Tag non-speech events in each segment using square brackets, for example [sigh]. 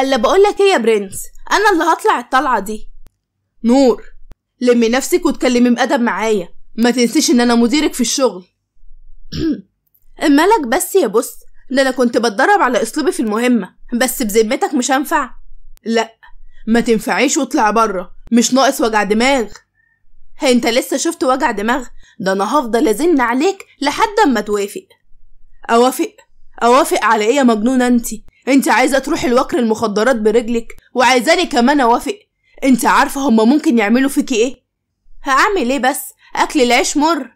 الا بقولك ايه يا برنس انا اللي هطلع الطلعه دي نور لمي نفسك وتكلمي بأدب معايا ما تنسيش ان انا مديرك في الشغل [clears throat] مالك بس يا بص ده انا كنت بتدرب على اسلوبي في المهمه بس بذمتك مش هنفع لا ما تنفعيش واطلع بره مش ناقص وجع دماغ انت لسه شفت وجع دماغ ده انا هفضل ازن عليك لحد اما توافق اوافق اوافق على ايه يا مجنونه انتي انت عايزه تروحي لوكر المخدرات برجلك وعايزاني كمان اوافق انت عارفه هما ممكن يعملوا فيكي ايه هعمل ايه بس اكل العيش مر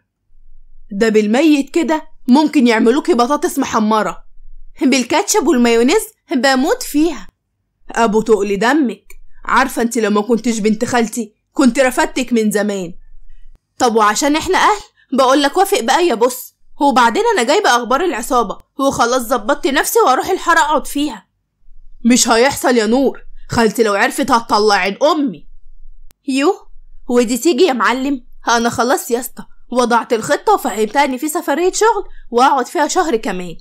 ده بالميت كده ممكن يعملوكي بطاطس محمره بالكاتشب والمايونيز بموت فيها ابو تقل دمك عارفه انت لما كنتش بنت خالتي كنت رفدتك من زمان طب وعشان احنا اهل بقولك وافق بقى يا بص وبعدين انا جايبه اخبار العصابه هو خلاص ظبطت نفسي واروح الحاره اقعد فيها مش هيحصل يا نور خالتي لو عرفت هتطلع عين امي يو ودي تيجي يا معلم انا خلاص يا اسطى وضعت الخطه وفهمتها ان في سفريه شغل واقعد فيها شهر كمان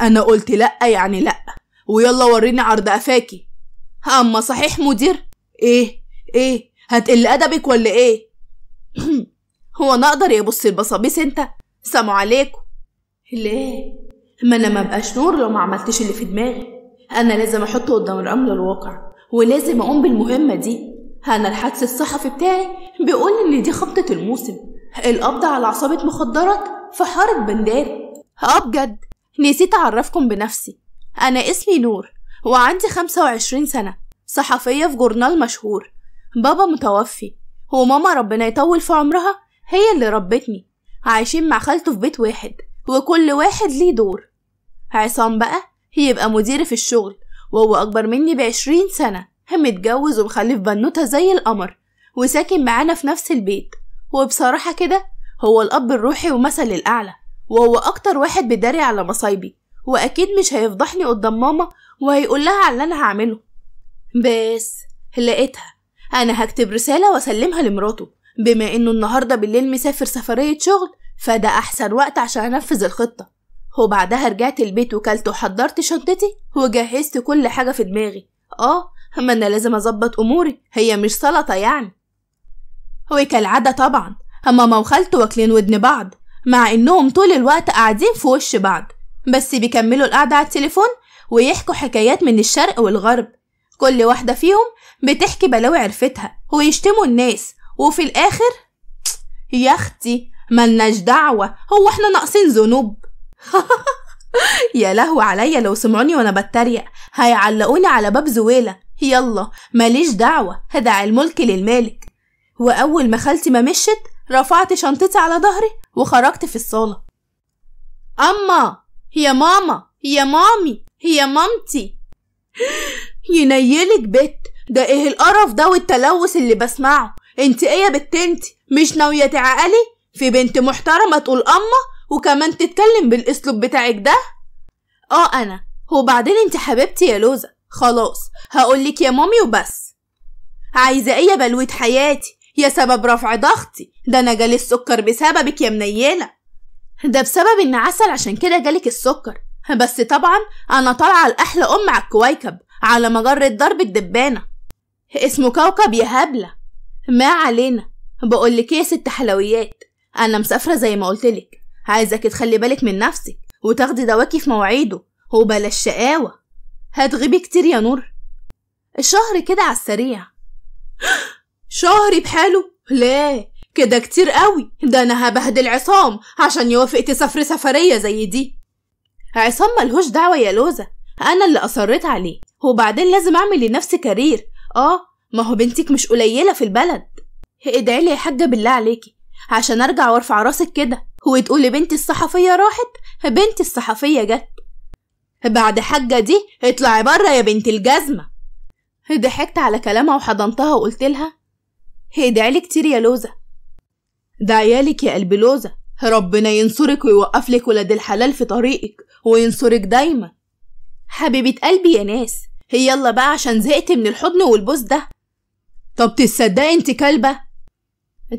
انا قلت لا يعني لا ويلا وريني عرض قفاكي اما صحيح مدير ايه ايه هتقل ادبك ولا ايه [clears throat] هو انا اقدر البصابيس انت سلام عليكم ليه ما انا ما بقاش نور لو ما عملتش اللي في دماغي انا لازم احط قدام الامر الواقع ولازم اقوم بالمهمه دي انا الحدث الصحفي بتاعي بيقول ان دي خبطه الموسم القبض على عصابه مخدرات في حاره بنداري اه بجد نسيت اعرفكم بنفسي انا اسمي نور وعندي 25 سنه صحفيه في جورنال مشهور بابا متوفي وماما ربنا يطول في عمرها هي اللي ربتني عايشين مع خالته في بيت واحد وكل واحد ليه دور عصام بقى يبقى مديري في الشغل وهو أكبر مني بعشرين سنة متجوز ومخلف بنوتة زي القمر وساكن معانا في نفس البيت وبصراحة كده هو الأب الروحي ومثل الأعلى وهو أكتر واحد بيداري على مصايبي وأكيد مش هيفضحني قدام ماما وهيقول لها على اللي أنا هعمله بس لقيتها أنا هكتب رسالة وأسلمها لمراته بما إنه النهاردة بالليل مسافر سفرية شغل فده أحسن وقت عشان أنفذ الخطة وبعدها رجعت البيت وكلت وحضرت شنطتي وجهزت كل حاجة في دماغي آه ما أنا لازم أظبط أموري هي مش سلطة يعني وكالعادة طبعا ماما وخالته واكلين ودن بعض مع إنهم طول الوقت قاعدين في وش بعض بس بيكملوا القعدة على التليفون ويحكوا حكايات من الشرق والغرب كل واحدة فيهم بتحكي بلاوي عرفتها ويشتموا الناس وفي الآخر يا أختي ملناش دعوة هو احنا ناقصين ذنوب [laughs] يا لهو عليا لو سمعوني وانا بتريق هيعلقوني على باب زويلة يلا ماليش دعوة هدع الملك للمالك وأول ما خالتي ما مشت رفعت شنطتي على ظهري وخرجت في الصالة أما يا ماما يا مامي يا مامتي [gasps] ينيلك بت ده ايه القرف ده والتلوث اللي بسمعه انت ايه يا بت انت مش ناويه تعقلي في بنت محترمه تقول امه وكمان تتكلم بالاسلوب بتاعك ده اه انا وبعدين انت حبيبتي يا لوزه خلاص هقولك يا مامي وبس عايزه ايه يا بلوه حياتي يا سبب رفع ضغطي ده انا جالي السكر بسببك يا منيله ده بسبب ان عسل عشان كده جالك السكر بس طبعا انا طالعه لاحلى ام على الكويكب على مجره درب الدبانه اسمه كوكب يا هبله ما علينا بقولك إيه يا ست حلويات انا مسافره زي ما لك عايزك تخلي بالك من نفسك وتاخدي دواكي في مواعيده وبلاش شقاوه هتغيبي كتير يا نور الشهر كده على السريع [gasps] شهري بحاله لا كده كتير قوي ده انا هبهدل عصام عشان يوافق تسافري سفريه زي دي عصام ملهوش دعوه يا لوزه انا اللي اصريت عليه وبعدين لازم اعمل لنفسي كارير اه ما هو بنتك مش قليلة في البلد ادعي لي يا حاجة بالله عليكي عشان أرجع وأرفع راسك كده تقولي بنتي الصحفية راحت بنتي الصحفية جت بعد حاجة دي اطلعي بره يا بنت الجزمة ضحكت على كلامها وحضنتها وقلت لها ادعي كتير يا لوزة دعيالك يا قلب لوزة ربنا ينصرك ويوقف لك ولاد الحلال في طريقك وينصرك دايما حبيبة قلبي يا ناس يلا بقى عشان زهقت من الحضن والبوس ده طب تصدقي انت كلبة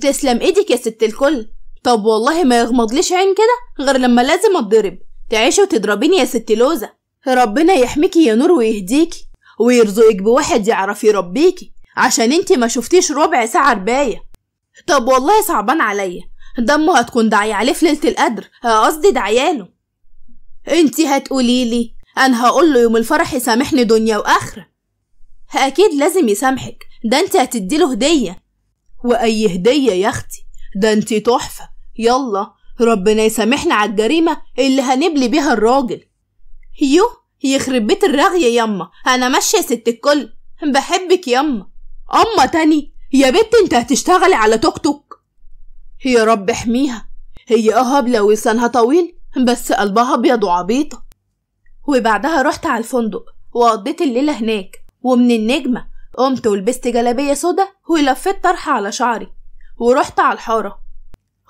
تسلم ايدك يا ست الكل طب والله ما يغمضليش عين كده غير لما لازم اتضرب تعيشي وتضربيني يا ست لوزة ربنا يحميكي يا نور ويهديكي ويرزقك بواحد يعرف يربيكي عشان انت ما شفتيش ربع ساعة رباية طب والله صعبان عليا دمه هتكون داعية عليه في ليلة القدر آه، قصدي دعياله انت هتقوليلي انا هقوله يوم الفرح يسامحني دنيا واخره اكيد لازم يسامحك ده انت هتديله هدية وأي هدية يا أختي ده انت تحفة يلا ربنا يسامحنا على الجريمة اللي هنبلي بيها الراجل يو يخرب بيت الرغية يا يما أنا ماشية يا ست الكل بحبك يما أما تاني يا بت انت هتشتغلي على توك توك يا رب احميها هي اه هبلة ولسانها طويل بس قلبها أبيض وعبيطة وبعدها رحت على الفندق وقضيت الليلة هناك ومن النجمة قمت ولبست جلابية سودا ولفيت طرحة على شعري ورحت على الحارة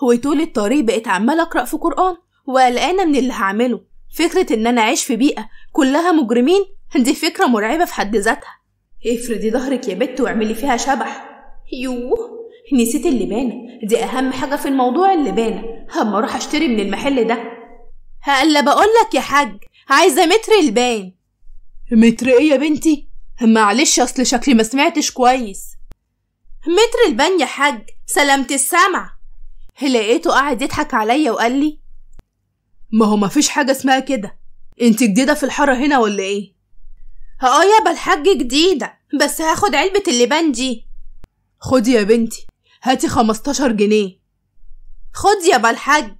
وطول الطريق بقيت عمالة أقرأ في قرآن وقلقانة من اللي هعمله فكرة إن أنا أعيش في بيئة كلها مجرمين دي فكرة مرعبة في حد ذاتها افردي ظهرك يا بت واعملي فيها شبح يوه نسيت اللبانة دي أهم حاجة في الموضوع اللبانة هما أروح أشتري من المحل ده هلا بقولك يا حاج عايزة متر البان متر إيه يا بنتي؟ معلش أصل شكلي ما سمعتش كويس متر البن يا حاج سلامة السمع لقيته قاعد يضحك عليا وقال لي ما هو مفيش حاجة اسمها كده انت جديدة في الحارة هنا ولا ايه؟ اه يابا الحاج جديدة بس هاخد علبة اللبان دي خدي يا بنتي هاتي خمستاشر جنيه خد يابا الحاج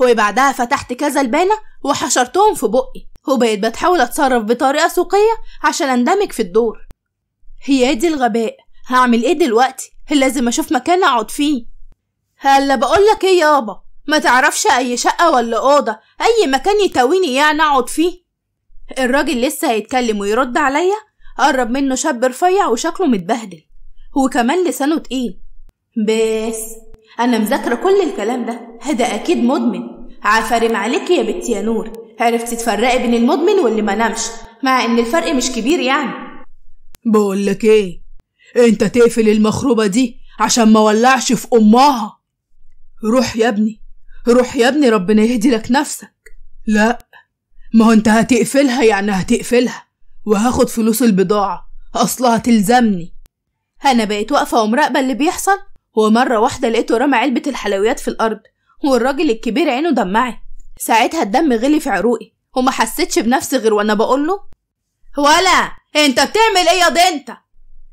وبعدها فتحت كذا لبانة وحشرتهم في بقي وبقيت بتحاول أتصرف بطريقة سوقية عشان أندمج في الدور هي دي الغباء هعمل إيه دلوقتي؟ لازم أشوف مكان أقعد فيه هلا بقولك إيه يابا ما تعرفش أي شقة ولا أوضة أي مكان يتويني يعني إيه أقعد فيه الراجل لسه هيتكلم ويرد عليا قرب منه شاب رفيع وشكله متبهدل هو كمان لسانه تقيل بس أنا مذاكرة كل الكلام ده هذا أكيد مدمن عفارم عليك يا بنت يا نور عرفتي تفرقي بين المدمن واللي ما نامش مع ان الفرق مش كبير يعني بقولك ايه انت تقفل المخروبة دي عشان ما ولعش في امها روح يا ابني روح يا ابني ربنا يهدي لك نفسك لا ما هو انت هتقفلها يعني هتقفلها وهاخد فلوس البضاعة اصلها تلزمني انا بقيت واقفة ومراقبة اللي بيحصل ومرة واحدة لقيته رمى علبة الحلويات في الارض والراجل الكبير عينه دمعت ساعتها الدم غلي في عروقي وما حسيتش بنفسي غير وانا بقوله ولا انت بتعمل ايه يا دي انت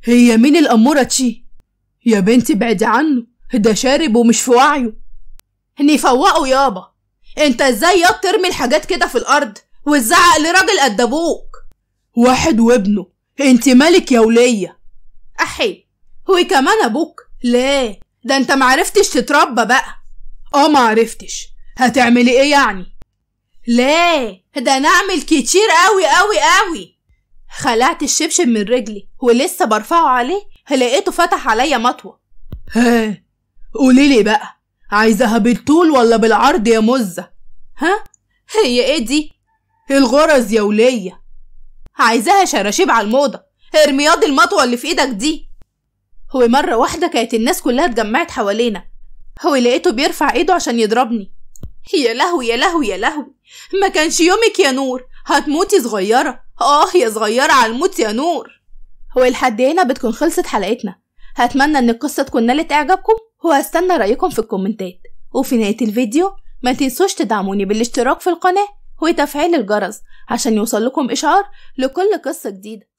هي مين الأمورة تشي يا بنتي بعد عنه ده شارب ومش في وعيه نفوقه يابا انت ازاي يا ترمي الحاجات كده في الارض وتزعق لراجل قد ابوك واحد وابنه انت مالك يا وليه احي هو كمان ابوك ليه ده انت معرفتش تتربى بقى اه معرفتش هتعملي ايه يعني ليه ده انا اعمل كتير قوي قوي قوي خلعت الشبشب من رجلي ولسه برفعه عليه لقيته فتح عليا مطوه ها قوليلي بقى عايزاها بالطول ولا بالعرض يا مزة ها هي ايه دي الغرز يا ولية عايزاها شراشيب على الموضة ارمياض المطوة اللي في ايدك دي هو مرة واحدة كانت الناس كلها اتجمعت حوالينا هو لقيته بيرفع ايده عشان يضربني يا لهوي يا لهوي يا لهوي ما كانش يومك يا نور هتموتي صغيرة آه يا صغيرة على الموت يا نور ولحد هنا بتكون خلصت حلقتنا هتمنى ان القصة تكون نالت اعجابكم وهستنى رأيكم في الكومنتات وفي نهاية الفيديو ما تنسوش تدعموني بالاشتراك في القناة وتفعيل الجرس عشان يوصل لكم إشعار لكل قصة جديدة